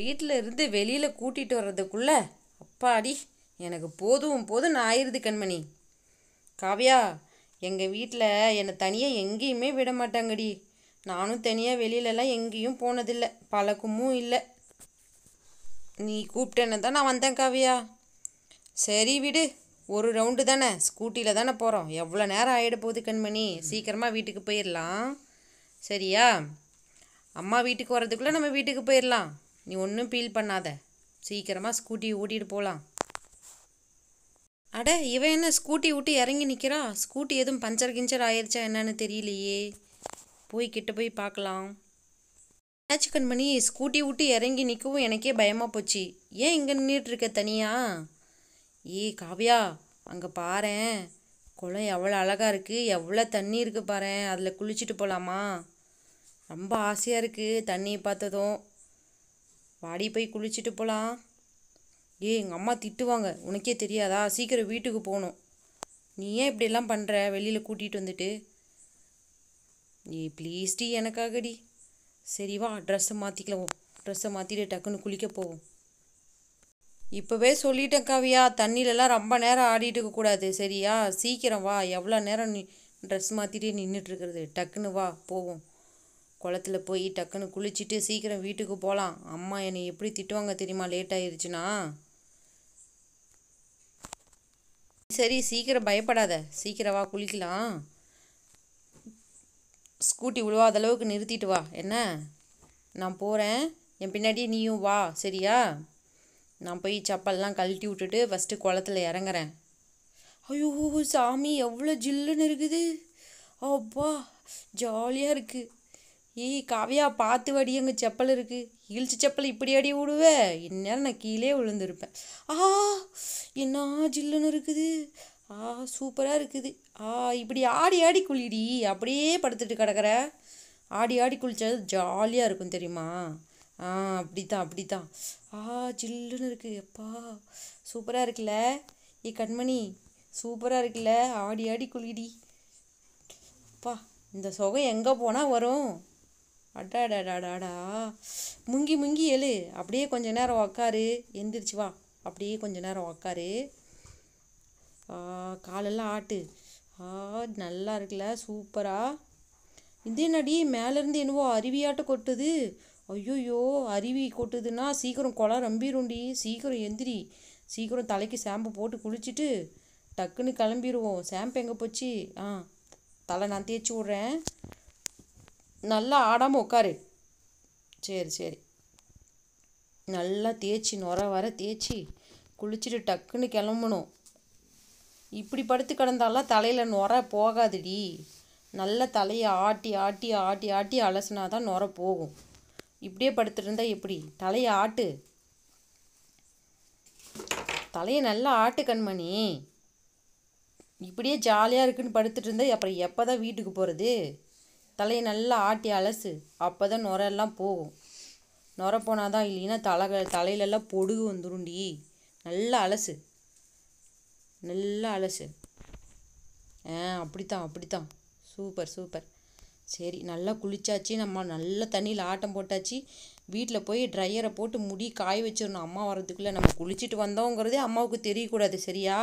வீட்டில் இருந்து வெளியில் கூட்டிகிட்டு வர்றதுக்குள்ள அப்பாடி எனக்கு போதும் போதும் நான் ஆயிடுது கண்மணி காவியா எங்கள் வீட்டில் என்னை தனியாக எங்கேயுமே விட மாட்டாங்கடி நானும் தனியாக வெளியிலலாம் எங்கேயும் போனதில்லை பழக்கமும் இல்லை நீ கூப்பிட்டேன்னு தான் நான் வந்தேன் காவியா சரி விடு ஒரு ரவுண்டு தானே ஸ்கூட்டியில் தானே போகிறோம் எவ்வளோ நேரம் ஆகிட போகுது கண்மணி சீக்கிரமாக வீட்டுக்கு போயிடலாம் சரியா அம்மா வீட்டுக்கு வர்றதுக்குள்ளே நம்ம வீட்டுக்கு போயிடலாம் நீ ஒன்றும் ஃபீல் பண்ணாத சீக்கிரமாக ஸ்கூட்டி ஓட்டிகிட்டு போகலாம் அட இவன் என்ன ஸ்கூட்டி விட்டு இறங்கி நிற்கிறா ஸ்கூட்டி எதுவும் பஞ்சர் கிஞ்சர் ஆயிடுச்சா என்னன்னு தெரியலையே போய் கிட்ட போய் பார்க்கலாம் மேட்ச் கண்மணி பண்ணி ஸ்கூட்டி விட்டு இறங்கி நிற்கவும் எனக்கே பயமாக போச்சு ஏன் இங்கே நின்றுட்டுருக்க தனியா ஏ காவியா அங்கே பாரு குளம் எவ்வளோ அழகாக இருக்குது எவ்வளோ தண்ணி இருக்குது பாரு அதில் குளிச்சுட்டு போகலாமா ரொம்ப ஆசையாக இருக்குது தண்ணியை பார்த்ததும் வாடி போய் குளிச்சுட்டு போகலாம் ஏய் எங்கள் அம்மா திட்டுவாங்க உனக்கே தெரியாதா சீக்கிரம் வீட்டுக்கு போகணும் நீ ஏன் இப்படியெல்லாம் பண்ணுற வெளியில் கூட்டிகிட்டு வந்துட்டு நீ ப்ளீஸ் டி எனக்காகடி சரி வா ட்ரெஸ்ஸை மாற்றிக்கலாம் ட்ரெஸ்ஸை மாற்றிட்டு டக்குன்னு குளிக்க போவோம் இப்போவே சொல்லிட்டேன் காவியா தண்ணியிலலாம் ரொம்ப நேரம் ஆடிட்டு இருக்கக்கூடாது சரியா சீக்கிரம் வா எவ்வளோ நேரம் நீ ட்ரெஸ் மாற்றிட்டே நின்றுட்டுருக்குறது டக்குன்னு வா போவோம் குளத்துல போய் டக்குன்னு குளிச்சுட்டு சீக்கிரம் வீட்டுக்கு போகலாம் அம்மா என்னை எப்படி திட்டுவாங்க தெரியுமா லேட் ஆயிடுச்சுன்னா சரி சீக்கிரம் பயப்படாத சீக்கிரம் வா குளிக்கலாம் ஸ்கூட்டி விழுவாத அளவுக்கு நிறுத்திட்டு வா என்ன நான் போகிறேன் என் பின்னாடியே நீயும் வா சரியா நான் போய் சப்பல்லாம் கழட்டி விட்டுட்டு ஃபஸ்ட்டு குளத்துல இறங்குறேன் ஐயோ சாமி எவ்வளோ ஜில்லுன்னு இருக்குது அப்பா ஜாலியாக இருக்குது ஈ காவியா பார்த்து வடி அங்கே செப்பல் இருக்குது இழிச்சு செப்பல் இப்படி அடி விடுவே இந்நேரம் நான் கீழே விழுந்திருப்பேன் ஆ என்ன ஜில்லுன்னு இருக்குது ஆ சூப்பராக இருக்குது ஆ இப்படி ஆடி ஆடி குளிடி அப்படியே படுத்துட்டு கிடக்குற ஆடி ஆடி குளித்தது ஜாலியாக இருக்கும் தெரியுமா ஆ அப்படி தான் அப்படி தான் ஆ ஜில்லுன்னு இருக்குது எப்பா சூப்பராக இருக்குல்ல ஏ கண்மணி சூப்பராக இருக்குல்ல ஆடி ஆடி குளிடி அப்பா இந்த சுகம் எங்கே போனால் வரும் அடாடாடாடாடா முங்கி முங்கி எழு அப்படியே கொஞ்ச நேரம் உக்காரு எந்திரிச்சு வா அப்படியே கொஞ்ச நேரம் உக்காரு காலெல்லாம் ஆட்டு ஆ நல்லா இருக்குல்ல சூப்பராக இது என்னடி மேலேருந்து என்னவோ அருவியாட்ட கொட்டுது ஐயோயோ அருவி கொட்டுதுன்னா சீக்கிரம் குளம் ரம்பிடும்டி சீக்கிரம் எந்திரி சீக்கிரம் தலைக்கு ஷாம்பு போட்டு குளிச்சுட்டு டக்குன்னு கிளம்பிடுவோம் ஷாம்பு எங்கே போச்சு ஆ தலை நான் தேய்ச்சி விட்றேன் நல்லா ஆடாமல் உட்காரு சரி சரி நல்லா தேய்ச்சி நுர வர தேய்ச்சி குளிச்சுட்டு டக்குன்னு கிளம்பணும் இப்படி படுத்து கிடந்தாலாம் தலையில் நுர போகாதுடி நல்லா தலையை ஆட்டி ஆட்டி ஆட்டி ஆட்டி அலசினா தான் நுர போகும் இப்படியே படுத்துருந்தா எப்படி தலையை ஆட்டு தலையை நல்லா ஆட்டு கண்மணி இப்படியே ஜாலியாக இருக்குன்னு படுத்துட்டு இருந்தால் அப்புறம் எப்போ தான் வீட்டுக்கு போகிறது தலையை நல்லா ஆட்டி அலசு அப்போ தான் நுரையெல்லாம் போகும் நுர போனால் தான் இல்லைன்னா தலை தலையிலெல்லாம் பொடுகு வந்துருண்டி நல்லா அலசு நல்லா அலசு ஆ அப்படித்தான் அப்படித்தான் சூப்பர் சூப்பர் சரி நல்லா குளிச்சாச்சு நம்ம நல்லா தண்ணியில் ஆட்டம் போட்டாச்சு வீட்டில் போய் ட்ரையரை போட்டு முடி காய வச்சிடணும் அம்மா வரதுக்குள்ளே நம்ம குளிச்சுட்டு வந்தோங்கிறதே அம்மாவுக்கு தெரியக்கூடாது சரியா